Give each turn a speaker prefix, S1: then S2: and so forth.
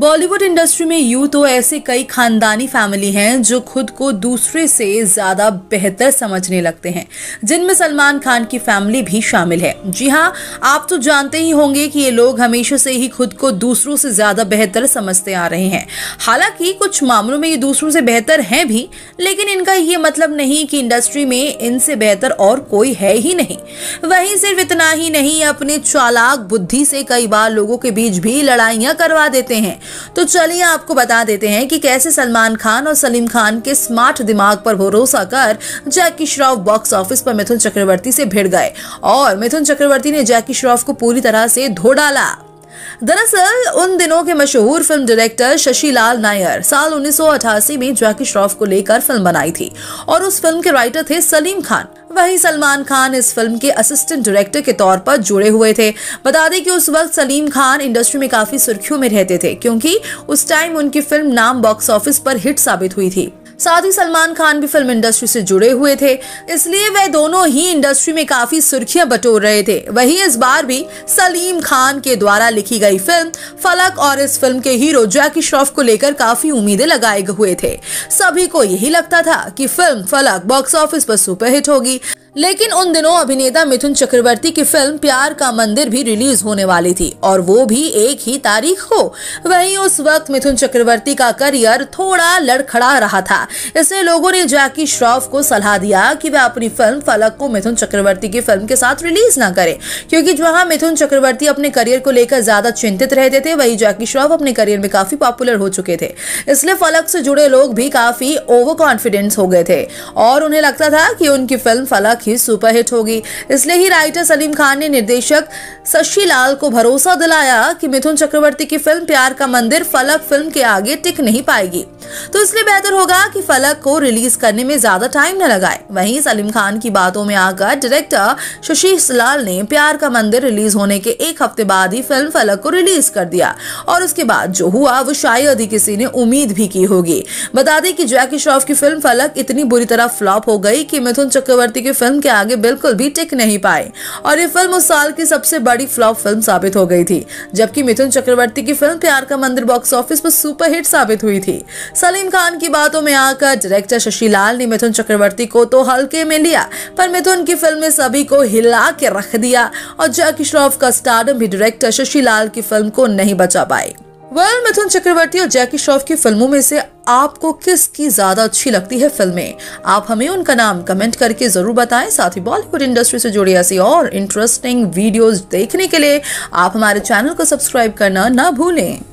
S1: Bollywood industry में यूं तो ऐसे कई खानदानी फैमिली हैं जो खुद को दूसरे से ज्यादा बेहतर समझने लगते हैं जिनमें सलमान खान की फैमिली भी शामिल है जी हाँ आप तो जानते ही होंगे कि ये लोग हमेशा से ही खुद को दूसरों से ज्यादा बेहतर समझते आ रहे हैं हालांकि कुछ मामलों में ये दूसरों से बेहतर हैं भी लेकिन इनका ये मतलब नहीं कि इंडस्ट्री में इनसे बेहतर और कोई है ही नहीं वहीं सिर्फ इतना ही नहीं अपने चालाक बुद्धि से कई बार लोगों के बीच भी लड़ाइयाँ करवा देते हैं हैं तो चलिए आपको बता देते हैं कि कैसे सलमान खान और सलीम खान के स्मार्ट दिमाग पर भरोसा कर जैकी श्रॉफ बॉक्स ऑफिस पर मिथुन चक्रवर्ती से भिड़ गए और मिथुन चक्रवर्ती ने जैकी श्रॉफ को पूरी तरह से धो डाला दरअसल उन दिनों के मशहूर फिल्म डायरेक्टर शशिलाल लाल नायर साल 1988 में जैकी श्रॉफ को लेकर फिल्म बनाई थी और उस फिल्म के राइटर थे सलीम खान वहीं सलमान खान इस फिल्म के असिस्टेंट डायरेक्टर के तौर पर जुड़े हुए थे बता दें कि उस वक्त सलीम खान इंडस्ट्री में काफी सुर्खियों में रहते थे क्योंकि उस टाइम उनकी फिल्म नाम बॉक्स ऑफिस पर हिट साबित हुई थी साथ ही सलमान खान भी फिल्म इंडस्ट्री से जुड़े हुए थे इसलिए वह दोनों ही इंडस्ट्री में काफी सुर्खियां बटोर रहे थे वही इस बार भी सलीम खान के द्वारा लिखी गई फिल्म फलक और इस फिल्म के हीरो जैकी श्रॉफ को लेकर काफी उम्मीदें लगाए हुए थे सभी को यही लगता था कि फिल्म फलक बॉक्स ऑफिस पर सुपरहिट होगी लेकिन उन दिनों अभिनेता मिथुन चक्रवर्ती की फिल्म प्यार का मंदिर भी रिलीज होने वाली थी और वो भी एक ही तारीख को वहीं उस वक्त मिथुन चक्रवर्ती का करियर थोड़ा लड़खड़ा रहा था इसलिए लोगों ने जैकी श्रॉफ को सलाह दिया कि वह अपनी फिल्म फलक को मिथुन चक्रवर्ती की फिल्म के साथ रिलीज ना करे क्योंकि जहां मिथुन चक्रवर्ती अपने करियर को लेकर ज्यादा चिंतित रहते थे वही जैकी श्रॉफ अपने करियर में काफी पॉपुलर हो चुके थे इसलिए फलक से जुड़े लोग भी काफी ओवर कॉन्फिडेंस हो गए थे और उन्हें लगता था कि उनकी फिल्म फलक ही सुपरहिट होगी इसलिए ही राइटर सलीम खान ने निर्देशक शशि लाल को भरोसा दिलाया कि मिथुन चक्रवर्ती की फिल्म प्यार का मंदिर फलक फिल्म के आगे टिक नहीं पाएगी तो इसलिए बेहतर होगा कि फलक को रिलीज करने में ज्यादा टाइम न लगाए वहीं सलीम खान की बातों में आकर डायरेक्टर शशि लाल ने प्यार का मंदिर रिलीज होने के एक हफ्ते बाद ही फिल्म फलक को रिलीज कर दिया और उसके बाद जो हुआ वो शायद ही किसी ने उम्मीद भी की होगी बता दें कि जैकी श्रॉफ की फिल्म फलक इतनी बुरी तरह फ्लॉप हो गई कि मिथुन चक्रवर्ती की फिल्म फिल्म के आगे बिल्कुल भी टिक नहीं पाए और ये फिल्म उस साल की सबसे बड़ी फ्लॉप फिल्म साबित हो गई थी जबकि मिथुन चक्रवर्ती की फिल्म प्यार का मंदिर बॉक्स ऑफिस पर सुपरहिट साबित हुई थी सलीम खान की बातों में आकर डायरेक्टर शशि लाल ने मिथुन चक्रवर्ती को तो हल्के में लिया पर मिथुन की फिल्म में सभी को हिला के रख दिया और जैकी श्रॉफ का स्टार्डम भी डायरेक्टर शशि लाल की फिल्म को नहीं बचा पाए वर्ल्ड मिथुन चक्रवर्ती और जैकी श्रॉफ की फिल्मों में से आपको किसकी ज्यादा अच्छी लगती है फिल्में आप हमें उनका नाम कमेंट करके जरूर बताएं साथ ही बॉलीवुड इंडस्ट्री से जुड़ी ऐसी और इंटरेस्टिंग वीडियोज देखने के लिए आप हमारे चैनल को सब्सक्राइब करना ना भूलें